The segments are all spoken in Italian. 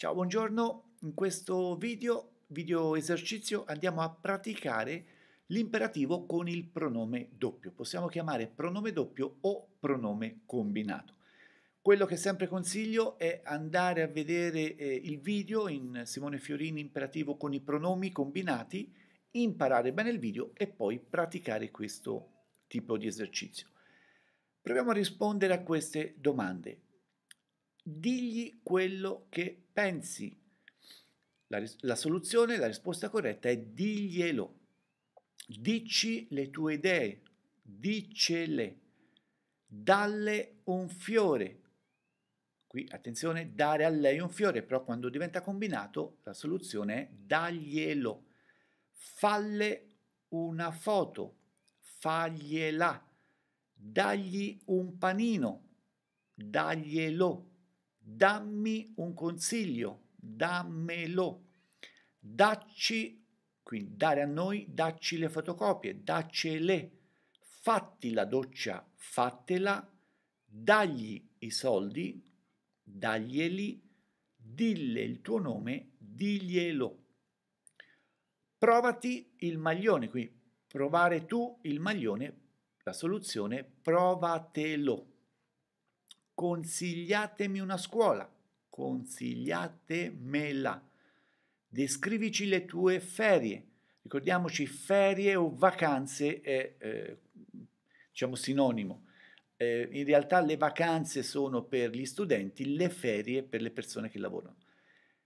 Ciao, buongiorno. In questo video, video esercizio, andiamo a praticare l'imperativo con il pronome doppio. Possiamo chiamare pronome doppio o pronome combinato. Quello che sempre consiglio è andare a vedere eh, il video in Simone Fiorini imperativo con i pronomi combinati, imparare bene il video e poi praticare questo tipo di esercizio. Proviamo a rispondere a queste domande digli quello che pensi. La, la soluzione, la risposta corretta è diglielo. Dici le tue idee, dicele, dalle un fiore. Qui attenzione, dare a lei un fiore, però quando diventa combinato la soluzione è daglielo. Falle una foto, fagliela, dagli un panino, daglielo dammi un consiglio, dammelo, dacci, quindi dare a noi, dacci le fotocopie, daccele, fatti la doccia, fatela, dagli i soldi, daglieli, dille il tuo nome, diglielo. Provati il maglione, qui provare tu il maglione, la soluzione provatelo. Consigliatemi una scuola, consigliatemela. Descrivici le tue ferie. Ricordiamoci, ferie o vacanze è eh, diciamo sinonimo. Eh, in realtà le vacanze sono per gli studenti, le ferie per le persone che lavorano.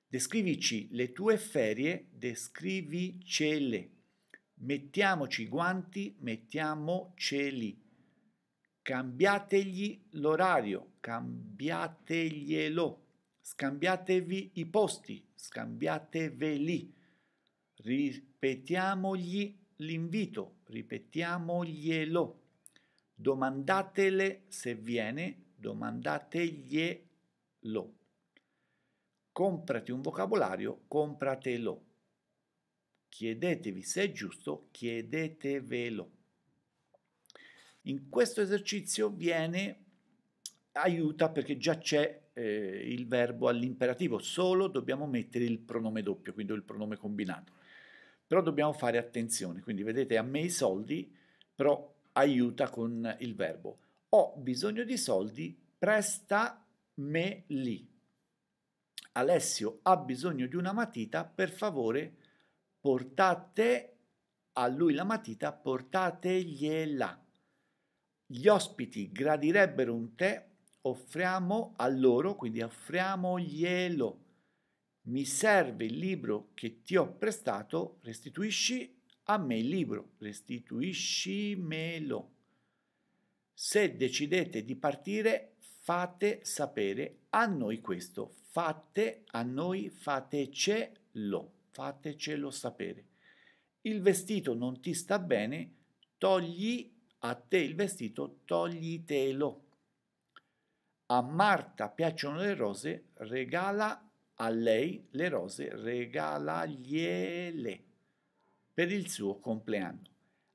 Descrivici le tue ferie, descrivicele. Mettiamoci i guanti, mettiamoceli cambiategli l'orario, cambiateglielo, scambiatevi i posti, scambiateveli, ripetiamogli l'invito, ripetiamoglielo, domandatele se viene, domandateglielo. Comprati un vocabolario, compratelo. Chiedetevi se è giusto, chiedetevelo. In questo esercizio viene aiuta perché già c'è eh, il verbo all'imperativo, solo dobbiamo mettere il pronome doppio, quindi il pronome combinato. Però dobbiamo fare attenzione, quindi vedete a me i soldi, però aiuta con il verbo. Ho bisogno di soldi, presta me li. Alessio ha bisogno di una matita, per favore portate a lui la matita, portategliela gli ospiti gradirebbero un tè, offriamo a loro, quindi offriamoglielo. Mi serve il libro che ti ho prestato, restituisci a me il libro, restituiscimelo. Se decidete di partire, fate sapere a noi questo, fate a noi, fatecelo, fatecelo sapere. Il vestito non ti sta bene, togli a te il vestito, toglitelo. A Marta piacciono le rose, regala a lei le rose, regalagliele per il suo compleanno.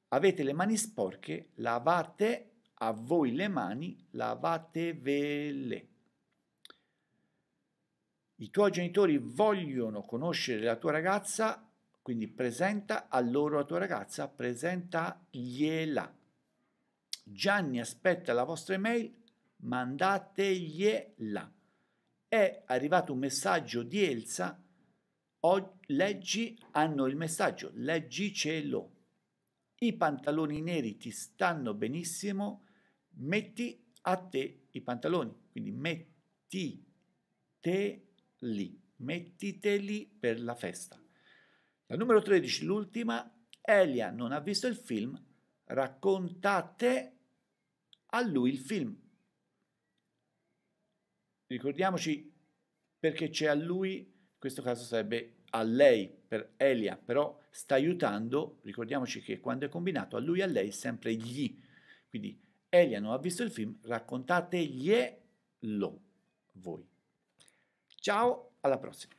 Avete le mani sporche, lavate a voi le mani, lavatevele. I tuoi genitori vogliono conoscere la tua ragazza, quindi presenta a loro la tua ragazza, presentagliela. Gianni aspetta la vostra email, mandategliela. È arrivato un messaggio di Elsa, o, leggi, hanno il messaggio, leggicelo. I pantaloni neri ti stanno benissimo, metti a te i pantaloni, quindi metti te lì, mettiteli per la festa. La numero 13, l'ultima, Elia non ha visto il film, raccontate a lui il film. Ricordiamoci perché c'è a lui, in questo caso sarebbe a lei per Elia, però sta aiutando, ricordiamoci che quando è combinato a lui e a lei è sempre gli. Quindi Elia non ha visto il film, raccontateglielo voi. Ciao, alla prossima.